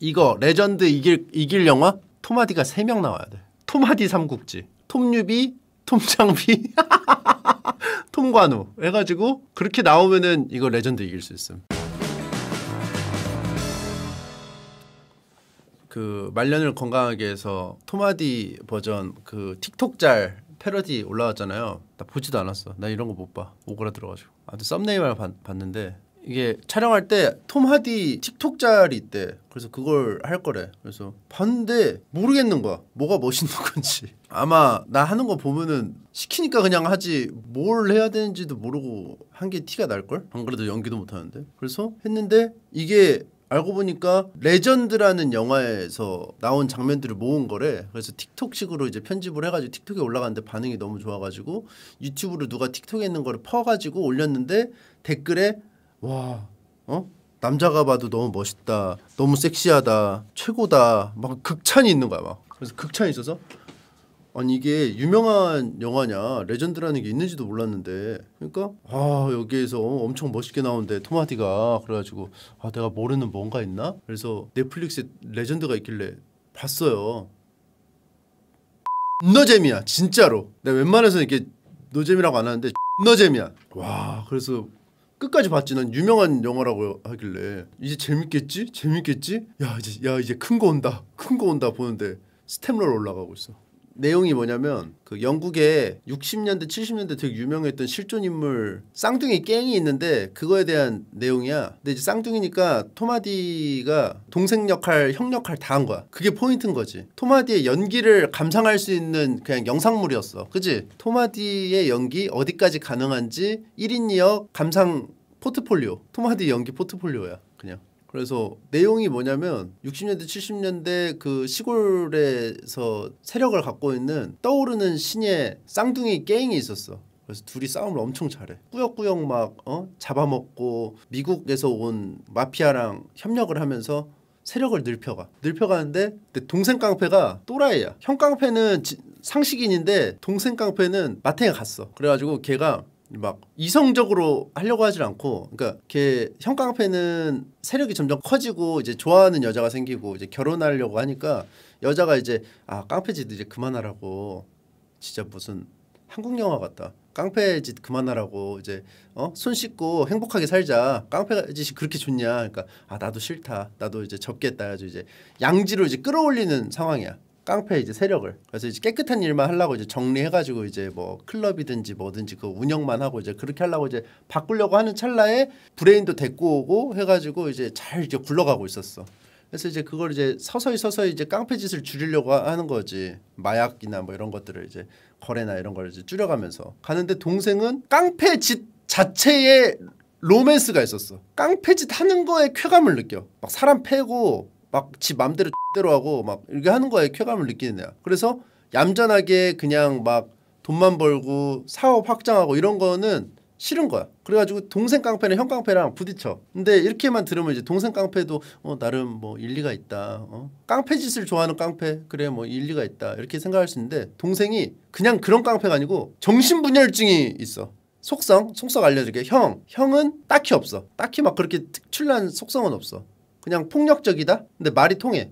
이거 레전드 이길 이길 영화 토마디가 3명 나와야 돼. 토마디 삼국지. 톰유비, 톰장비, 톰관우 해가지고 그렇게 나오면은 이거 레전드 이길 수 있음. 그 말년을 건강하게 해서 토마디 버전 그 틱톡 잘 패러디 올라왔잖아요. 나 보지도 않았어. 나 이런 거 못 봐. 오그라들어가지고. 아무튼 썸네일만 봤는데 이게 촬영할 때 톰 하디 틱톡 자리 있대. 그래서 그걸 할 거래. 그래서 봤는데 모르겠는 거야. 뭐가 멋있는 건지. 아마 나 하는 거 보면은 시키니까 그냥 하지 뭘 해야 되는지도 모르고 한 게 티가 날 걸. 안 그래도 연기도 못 하는데. 그래서 했는데 이게 알고 보니까 레전드라는 영화에서 나온 장면들을 모은 거래. 그래서 틱톡식으로 이제 편집을 해가지고 틱톡에 올라갔는데 반응이 너무 좋아가지고 유튜브로 누가 틱톡에 있는 거를 퍼가지고 올렸는데 댓글에 와, 어? 남자가 봐도 너무 멋있다, 너무 섹시하다, 최고다, 막 극찬이 있는 거야, 막. 그래서 극찬이 있어서 아니 이게 유명한 영화냐 레전드라는 게 있는지도 몰랐는데 그러니까 아 여기에서 엄청 멋있게 나오는데 토마디가 그래가지고 아 내가 모르는 뭔가 있나 그래서 넷플릭스에 레전드가 있길래 봤어요 너잼이야 진짜로 내가 웬만해서 이렇게 노잼이라고 안 하는데 너잼이야와 그래서 끝까지 봤지 난 유명한 영화라고 하길래 이제 재밌겠지 재밌겠지 야 이제 야 이제 큰 거 온다 큰 거 온다 보는데 스탬러로 올라가고 있어 내용이 뭐냐면 그 영국에 60년대 70년대 되게 유명했던 실존 인물 쌍둥이 깽이 있는데 그거에 대한 내용이야. 근데 이제 쌍둥이니까 토마디가 동생 역할, 형 역할 다 한 거야. 그게 포인트인 거지. 토마디의 연기를 감상할 수 있는 그냥 영상물이었어. 그지? 토마디의 연기 어디까지 가능한지 1인 2역 감상 포트폴리오. 토마디 연기 포트폴리오야. 그냥. 그래서 내용이 뭐냐면 60년대 70년대 그 시골에서 세력을 갖고 있는 떠오르는 신의 쌍둥이 게임이 있었어. 그래서 둘이 싸움을 엄청 잘해. 꾸역꾸역 막 어? 잡아먹고 미국에서 온 마피아랑 협력을 하면서 세력을 늘펴가늘펴가는데 동생 깡패가 또라이야. 형 깡패는 지, 상식인인데 동생 깡패는 마탱에 갔어. 그래가지고 걔가 막 이성적으로 하려고 하질 않고 그러니까 걔 형깡패는 세력이 점점 커지고 이제 좋아하는 여자가 생기고 이제 결혼하려고 하니까 여자가 이제 아 깡패짓 이제 그만하라고 진짜 무슨 한국 영화 같다 깡패짓 그만하라고 이제 어 손 씻고 행복하게 살자 깡패짓이 그렇게 좋냐 그러니까 아 나도 싫다 나도 이제 접겠다 해서 이제 양지로 이제 끌어올리는 상황이야 깡패 이제 세력을 그래서 이제 깨끗한 일만 하려고 이제 정리해가지고 이제 뭐 클럽이든지 뭐든지 그 운영만 하고 이제 그렇게 하려고 이제 바꾸려고 하는 찰나에 브레인도 데리고 오고 해가지고 이제 잘 이제 굴러가고 있었어. 그래서 이제 그걸 이제 서서히 서서히 이제 깡패 짓을 줄이려고 하는 거지 마약이나 뭐 이런 것들을 이제 거래나 이런 걸 이제 줄여가면서 가는데 동생은 깡패 짓 자체에 로맨스가 있었어. 깡패짓 하는 거에 쾌감을 느껴. 막 사람 패고 막지 맘대로 대로 하고 막 이렇게 하는 거에 쾌감을 느끼는 애야. 그래서 얌전하게 그냥 막 돈만 벌고 사업 확장하고 이런 거는 싫은 거야. 그래가지고 동생 깡패는형 깡패랑 부딪혀. 근데 이렇게만 들으면 이제 동생 깡패도 어, 나름 뭐 일리가 있다. 어? 깡패 짓을 좋아하는 깡패 그래 뭐 일리가 있다 이렇게 생각할 수 있는데 동생이 그냥 그런 깡패가 아니고 정신분열증이 있어. 속성 속성 알려줄게. 형 형은 딱히 없어. 딱히 막 그렇게 특출난 속성은 없어. 그냥 폭력적이다. 근데 말이 통해.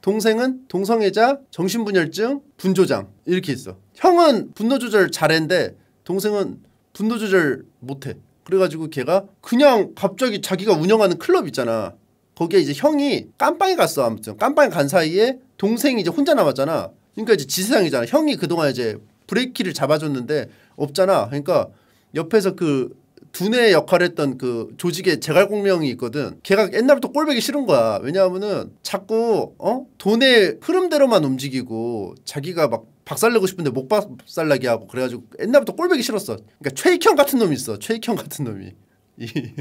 동생은 동성애자, 정신분열증, 분조장 이렇게 있어. 형은 분노 조절 잘했는데 동생은 분노 조절 못해. 그래가지고 걔가 그냥 갑자기 자기가 운영하는 클럽 있잖아. 거기에 이제 형이 깜빵에 갔어 아무튼 깜빵에 간 사이에 동생이 이제 혼자 남았잖아. 그러니까 이제 지세상이잖아. 형이 그동안 이제 브레이키를 잡아줬는데 없잖아. 그러니까 옆에서 그 두뇌의 역할을 했던 그 조직의 재갈공명이 있거든. 걔가 옛날부터 꼴보기 싫은 거야. 왜냐하면은 자꾸 어 돈의 흐름대로만 움직이고 자기가 막 박살내고 싶은데 못 박살나게 하고 그래가지고 옛날부터 꼴보기 싫었어. 그러니까 최익현 같은 놈이 있어. 최익현 같은 놈이.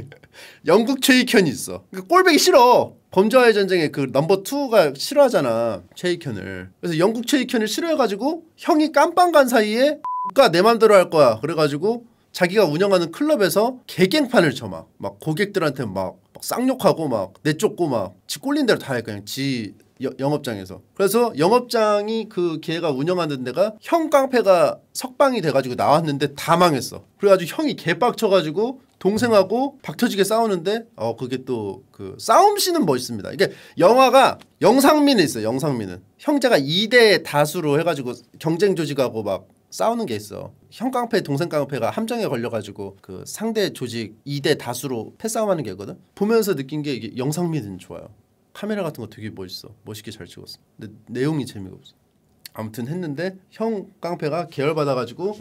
영국 최익현이 있어. 그러니까 꼴보기 싫어. 범죄와의 전쟁의 그 넘버 투가 싫어하잖아. 최익현을. 그래서 영국 최익현을 싫어해가지고 형이 깜빵 간 사이에 X가 내 맘대로 할 거야. 그래가지고 자기가 운영하는 클럽에서 개갱판을 쳐막막 고객들한테 막, 막 쌍욕하고 막 내쫓고 막지 꼴린 대로 다 해 그냥 지 여, 영업장에서 그래서 영업장이 그 걔가 운영하는 데가 형 깡패가 석방이 돼가지고 나왔는데 다 망했어 그래가지고 형이 개빡쳐가지고 동생하고 박터지게 싸우는데 어 그게 또 그 싸움씬은 멋있습니다 이게 영화가 영상미는 있어 영상미는 형제가 2대 다수로 해가지고 경쟁 조직하고 막 싸우는 게 있어 형 깡패 동생 깡패가 함정에 걸려가지고 그 상대 조직 2대 다수로 패싸움하는 게거든 있 보면서 느낀 게 이게 영상미는 좋아요 카메라 같은 거 되게 멋있어 멋있게 잘 찍었어 근데 내용이 재미가 없어 아무튼 했는데 형 깡패가 계열 받아가지고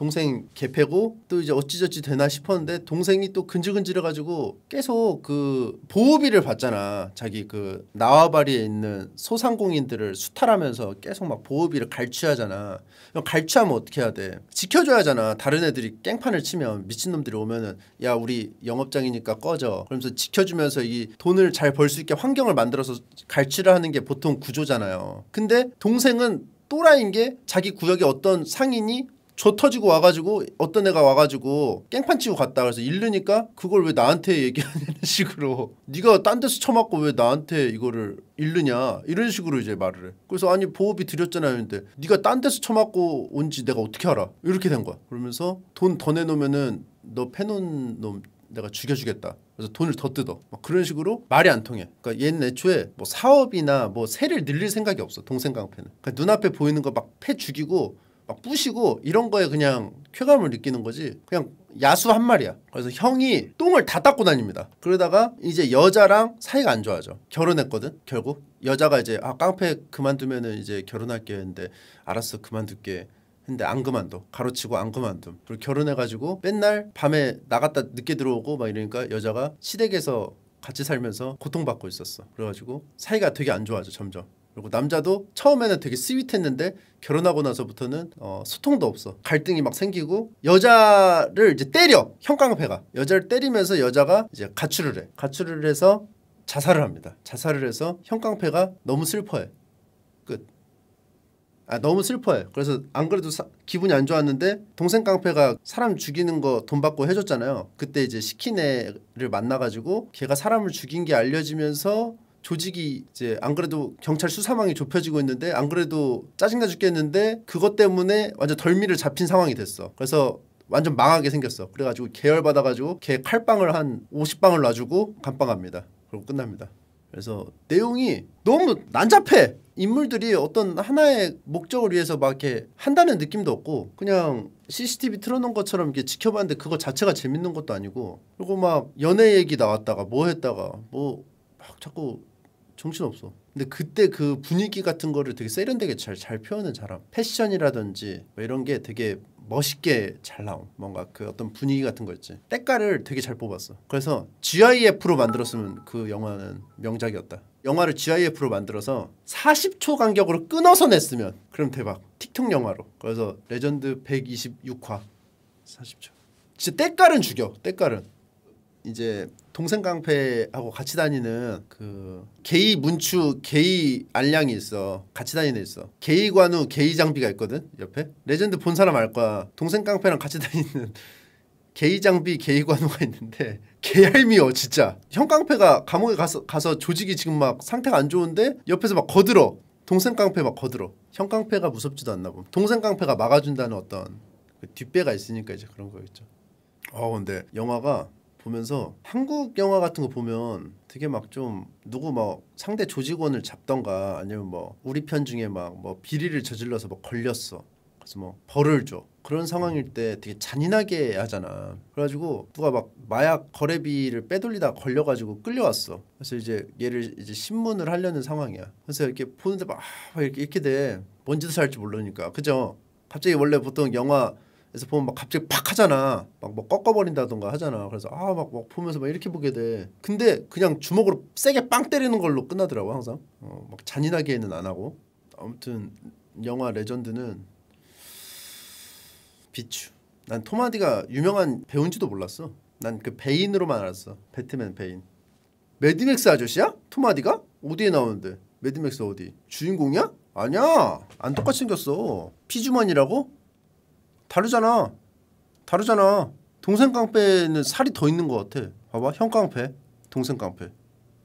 동생 개패고 또 이제 어찌저찌 되나 싶었는데 동생이 또 근질근질해가지고 계속 그 보호비를 받잖아 자기 그 나와바리에 있는 소상공인들을 수탈하면서 계속 막 보호비를 갈취하잖아 갈취하면 어떻게 해야 돼 지켜줘야 하잖아 다른 애들이 깽판을 치면 미친놈들이 오면은 야 우리 영업장이니까 꺼져 그러면서 지켜주면서 이 돈을 잘 벌 수 있게 환경을 만들어서 갈취를 하는 게 보통 구조잖아요 근데 동생은 또라이인 게 자기 구역에 어떤 상인이 저 터지고 와가지고 어떤 애가 와가지고 깽판 치고 갔다 그래서 잃으니까 그걸 왜 나한테 얘기하는 식으로 네가 딴 데서 쳐맞고 왜 나한테 이거를 잃느냐 이런 식으로 이제 말을 해 그래서 아니 보호비 드렸잖아요 근데 네가 딴 데서 쳐맞고 온지 내가 어떻게 알아 이렇게 된 거야 그러면서 돈 더 내놓으면은 너 패놓은 놈 내가 죽여주겠다. 그래서 돈을 더 뜯어. 막 그런 식으로 말이 안 통해. 그러니까 얘는 애초에 뭐 사업이나 뭐 세를 늘릴 생각이 없어. 동생 깡패는. 그러니까 눈앞에 보이는 거 막 패 죽이고 막 부시고 이런 거에 그냥 쾌감을 느끼는 거지 그냥 야수 한 마리야 그래서 형이 똥을 다 닦고 다닙니다 그러다가 이제 여자랑 사이가 안 좋아져 결혼했거든 결국 여자가 이제 아 깡패 그만두면은 이제 결혼할게 했는데 알았어 그만둘게 근데 안 그만둬 가로치고 안 그만둠 그리고 결혼해가지고 맨날 밤에 나갔다 늦게 들어오고 막 이러니까 여자가 시댁에서 같이 살면서 고통받고 있었어 그래가지고 사이가 되게 안 좋아져 점점 그리고 남자도 처음에는 되게 스윗했는데 결혼하고 나서부터는 어, 소통도 없어. 갈등이 막 생기고 여자를 이제 때려 형깡패가 여자를 때리면서 여자가 이제 가출을 해. 가출을 해서 자살을 합니다. 자살을 해서 형깡패가 너무 슬퍼해. 끝. 아 너무 슬퍼해. 그래서 안 그래도 사, 기분이 안 좋았는데 동생 깡패가 사람 죽이는 거 돈 받고 해줬잖아요. 그때 이제 시키네를 만나가지고 걔가 사람을 죽인 게 알려지면서 조직이 이제 안 그래도 경찰 수사망이 좁혀지고 있는데 안 그래도 짜증나 죽겠는데 그것 때문에 완전 덜미를 잡힌 상황이 됐어. 그래서 완전 망하게 생겼어. 그래가지고 계열 받아가지고 걔 칼빵을 한 50방을 놔주고 감방합니다 그리고 끝납니다. 그래서 내용이 너무 난잡해. 인물들이 어떤 하나의 목적을 위해서 막 이렇게 한다는 느낌도 없고 그냥 CCTV 틀어놓은 것처럼 이렇게 지켜봤는데 그거 자체가 재밌는 것도 아니고 그리고 막 연애 얘기 나왔다가 뭐 했다가 뭐 막 자꾸 정신없어. 근데 그때 그 분위기 같은 거를 되게 세련되게 잘, 잘 표현을 잘함. 패션이라든지 뭐 이런 게 되게 멋있게 잘 나온 뭔가 그 어떤 분위기 같은 거 있지. 때깔을 되게 잘 뽑았어. 그래서 GIF로 만들었으면 그 영화는 명작이었다. 영화를 GIF로 만들어서 40초 간격으로 끊어서 냈으면 그럼 대박. 틱톡 영화로. 그래서 레전드 126화 40초. 진짜 때깔은 죽여. 때깔은. 이제 동생 깡패하고 같이 다니는 그 게이 문추 게이 알량이 있어 같이 다니는 애 있어 게이 관우 게이 장비가 있거든 옆에 레전드 본 사람 알 거야 동생 깡패랑 같이 다니는 게이 장비 게이 관우가 있는데 개얄미어 진짜 형 깡패가 감옥에 가서 가서 조직이 지금 막 상태가 안 좋은데 옆에서 막 거들어 동생 깡패 막 거들어 형 깡패가 무섭지도 않나 봄 동생 깡패가 막아준다는 어떤 그 뒷배가 있으니까 이제 그런 거겠죠 어 근데 영화가 보면서 한국 영화 같은 거 보면 되게 막 좀 누구 막 상대 조직원을 잡던가 아니면 뭐 우리 편 중에 막 뭐 비리를 저질러서 뭐 걸렸어 그래서 뭐 벌을 줘 그런 상황일 때 되게 잔인하게 하잖아 그래가지고 누가 막 마약 거래비를 빼돌리다 걸려가지고 끌려왔어 그래서 이제 얘를 이제 신문을 하려는 상황이야 그래서 이렇게 보는데 막 아, 이렇게 이렇게 돼뭔 짓을 할지 모르니까 그죠 갑자기 원래 보통 영화 그래서 보면 막 갑자기 팍 하잖아. 막뭐 꺾어버린다던가 하잖아. 그래서 아 막 막 보면서 막 이렇게 보게 돼. 근데 그냥 주먹으로 세게 빵 때리는 걸로 끝나더라고 항상. 어, 막 잔인하게는 안 하고. 아무튼 영화 레전드는 비추. 난 토마디가 유명한 배우인지도 몰랐어. 난 그 베인으로만 알았어. 배트맨 베인. 매드맥스 아저씨야? 토마디가? 어디에 나오는데? 매드맥스 어디? 주인공이야? 아니야. 안 똑같이 생겼어. 피주머니라고 다르잖아. 다르잖아. 동생 깡패는 살이 더 있는 것 같아. 봐봐. 형 깡패. 동생 깡패.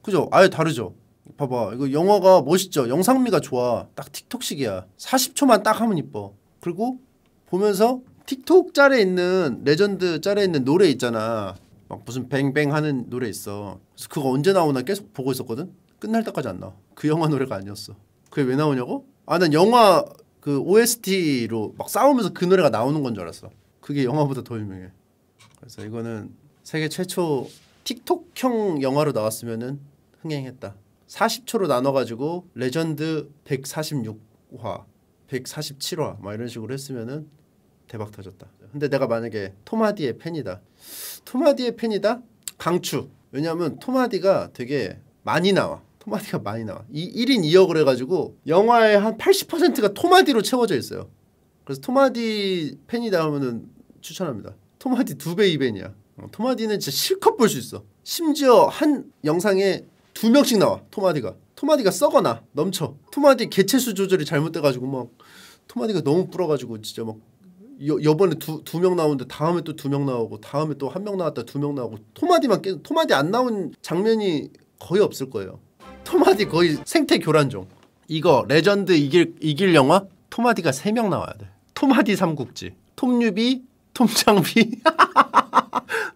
그죠? 아예 다르죠? 봐봐. 이거 영화가 멋있죠? 영상미가 좋아. 딱 틱톡식이야. 40초만 딱 하면 이뻐. 그리고 보면서 틱톡 짤에 있는 레전드 짤에 있는 노래 있잖아. 막 무슨 뱅뱅 하는 노래 있어. 그래서 그거 언제 나오나 계속 보고 있었거든? 끝날 때까지 안 나와. 그 영화 노래가 아니었어. 그게 왜 나오냐고? 아, 난 영화 그 OST로 막 싸우면서 그 노래가 나오는 건 줄 알았어. 그게 영화보다 더 유명해. 그래서 이거는 세계 최초 틱톡형 영화로 나왔으면은 흥행했다. 40초로 나눠가지고 레전드 146화, 147화 막 이런 식으로 했으면은 대박 터졌다. 근데 내가 만약에 토마디의 팬이다. 토마디의 팬이다? 강추. 왜냐하면 토마디가 되게 많이 나와. 토마디가 많이 나와. 이 1인 2역을 해가지고 영화의 한 80%가 토마디로 채워져 있어요. 그래서 토마디 팬이다 하면은 추천합니다. 토마디 두배 이벤이야. 어, 토마디는 진짜 실컷 볼 수 있어. 심지어 한 영상에 두 명씩 나와 토마디가. 토마디가 썩어나 넘쳐. 토마디 개체수 조절이 잘못돼가지고 막 토마디가 너무 불어가지고 진짜 막 여, 여번에 두 두 명 나오는데 다음에 또 두 명 나오고 다음에 또 한 명 나왔다 두 명 나오고 토마디만 계속 토마디 안 나온 장면이 거의 없을 거예요. 토마디 거의 생태 교란종. 이거 레전드 이길 이길 영화 토마디가 3명 나와야 돼. 토마디 삼국지. 톰유비, 톰장비,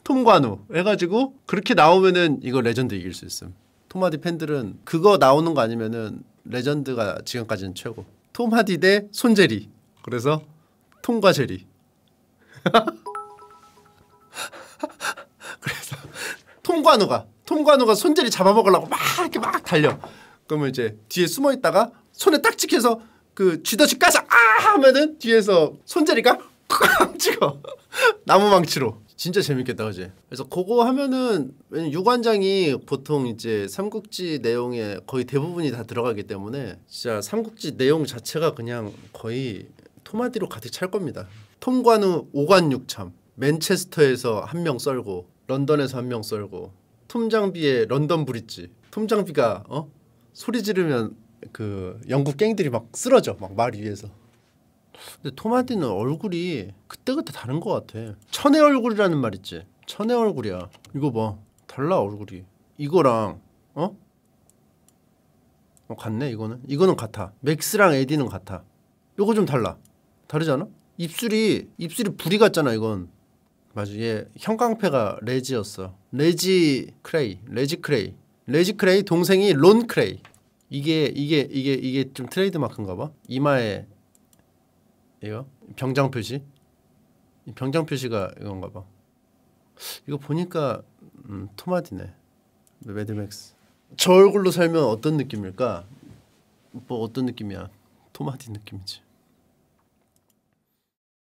톰관우 해가지고 그렇게 나오면은 이거 레전드 이길 수 있음. 토마디 팬들은 그거 나오는 거 아니면은 레전드가 지금까지는 최고. 토마디 대 손제리. 그래서 톰과 제리. 그래서 톰관우가 통관우가 손질이 잡아먹으려고 막 이렇게 막 달려. 그러면 이제 뒤에 숨어 있다가 손에 딱 찍혀서 그 쥐덫이 까서 아 하면은 뒤에서 손재이가쾅 찍어 나무 망치로 진짜 재밌겠다 그지 그래서 그거 하면은 왜냐 유관장이 보통 이제 삼국지 내용에 거의 대부분이 다 들어가기 때문에 진짜 삼국지 내용 자체가 그냥 거의 토마디로 가득 찰 겁니다 통관우 오관육참 맨체스터에서 한 명 썰고 런던에서 한 명 썰고 톰 장비의 런던 브릿지. 톰 장비가 어? 소리 지르면 그 영국 갱들이 막 쓰러져 막 말 위에서. 근데 토마디는 얼굴이 그때그때 다른 것 같아. 천의 얼굴이라는 말 있지. 천의 얼굴이야. 이거 봐. 달라 얼굴이. 이거랑 어? 어 같네 이거는. 이거는 같아. 맥스랑 에디는 같아. 요거 좀 달라. 다르잖아? 입술이 입술이 부리 같잖아 이건. 맞아 얘 형광패가 레지였어 레지 크레이 레지 크레이 레지 크레이 동생이 론 크레이 이게 이게 이게 이게 좀 트레이드 마크인가 봐 이마에 이거 병장 표시 병장 표시가 이건가 봐 이거 보니까 음, 토마디네 매드맥스 저 얼굴로 살면 어떤 느낌일까 뭐 어떤 느낌이야 토마디 느낌이지